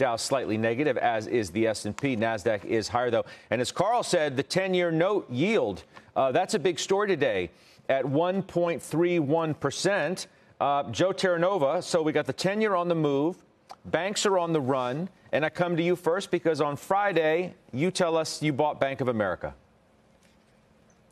Dow slightly negative, as is the S&P. Nasdaq is higher though, and as Carl said, the 10-year note yield uh, that's a big story today at 1.31 percent. Uh, Joe Terranova. So we got the 10-year on the move, banks are on the run, and I come to you first because on Friday you tell us you bought Bank of America.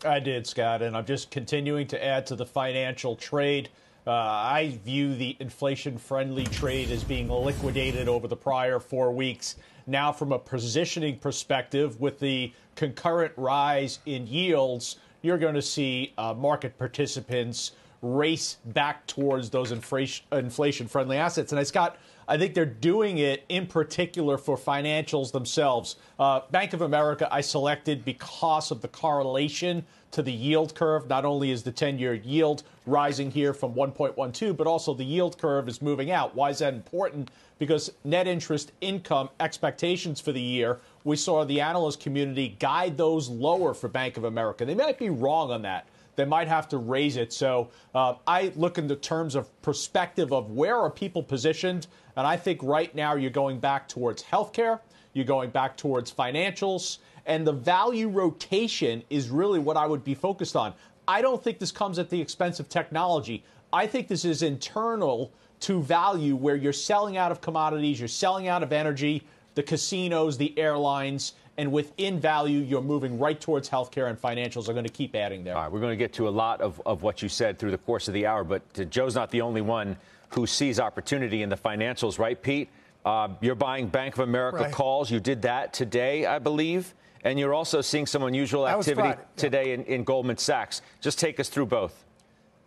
I did, Scott, and I'm just continuing to add to the financial trade. Uh, I view the inflation friendly trade as being liquidated over the prior four weeks. Now, from a positioning perspective, with the concurrent rise in yields, you're going to see uh, market participants race back towards those inflation friendly assets. And I, Scott, I think they're doing it in particular for financials themselves. Uh, Bank of America, I selected because of the correlation to the yield curve. Not only is the 10 year yield rising here from 1.12, but also the yield curve is moving out. Why is that important? Because net interest income expectations for the year, we saw the analyst community guide those lower for Bank of America. They might be wrong on that they might have to raise it. So uh, I look in the terms of perspective of where are people positioned, and I think right now you're going back towards healthcare, you're going back towards financials, and the value rotation is really what I would be focused on. I don't think this comes at the expense of technology. I think this is internal to value where you're selling out of commodities, you're selling out of energy, the casinos, the airlines, and within value, you're moving right towards healthcare and financials are going to keep adding there. All right, we're going to get to a lot of, of what you said through the course of the hour, but Joe's not the only one who sees opportunity in the financials, right, Pete? Uh, you're buying Bank of America right. calls. You did that today, I believe. And you're also seeing some unusual activity today yeah. in, in Goldman Sachs. Just take us through both.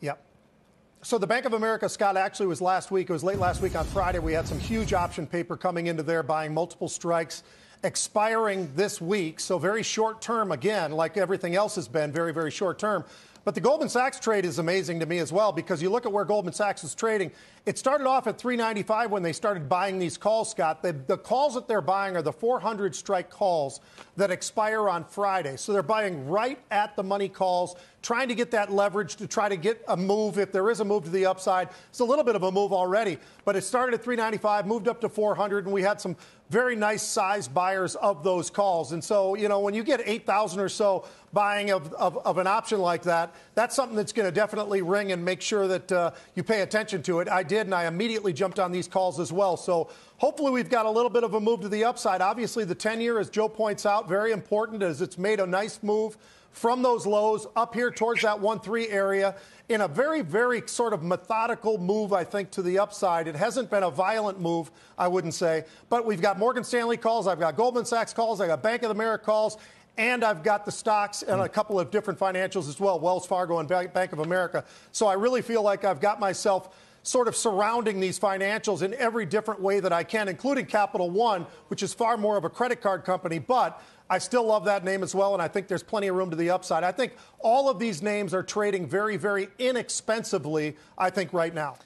Yep. So the Bank of America, Scott, actually was last week. It was late last week on Friday. We had some huge option paper coming into there, buying multiple strikes, expiring this week. So very short term again, like everything else has been, very very short term. But the Goldman Sachs trade is amazing to me as well because you look at where Goldman Sachs is trading. It started off at 395 when they started buying these calls, Scott. The, the calls that they're buying are the 400 strike calls that expire on Friday. So they're buying right at the money calls, trying to get that leverage to try to get a move if there is a move to the upside. It's a little bit of a move already, but it started at 395, moved up to 400, and we had some very nice size buyers of those calls. And so, you know, when you get 8,000 or so buying of, of, of an option like that, that's something that's going to definitely ring and make sure that uh, you pay attention to it. I did, and I immediately jumped on these calls as well. So hopefully we've got a little bit of a move to the upside. Obviously, the 10 year, as Joe points out, very important as it's made a nice move from those lows up here towards that 1 3 area in a very, very sort of methodical move, I think, to the upside. It hasn't been a violent move, I wouldn't say, but we've got Morgan Stanley calls, I've got Goldman Sachs calls, I've got Bank of America calls, and I've got the stocks and a mm. couple of different financials as well, Wells Fargo and Bank of America. So I really feel like I've got myself sort of surrounding these financials in every different way that I can, including Capital One, which is far more of a credit card company, but I still love that name as well, and I think there's plenty of room to the upside. I think all of these names are trading very, very inexpensively, I think, right now.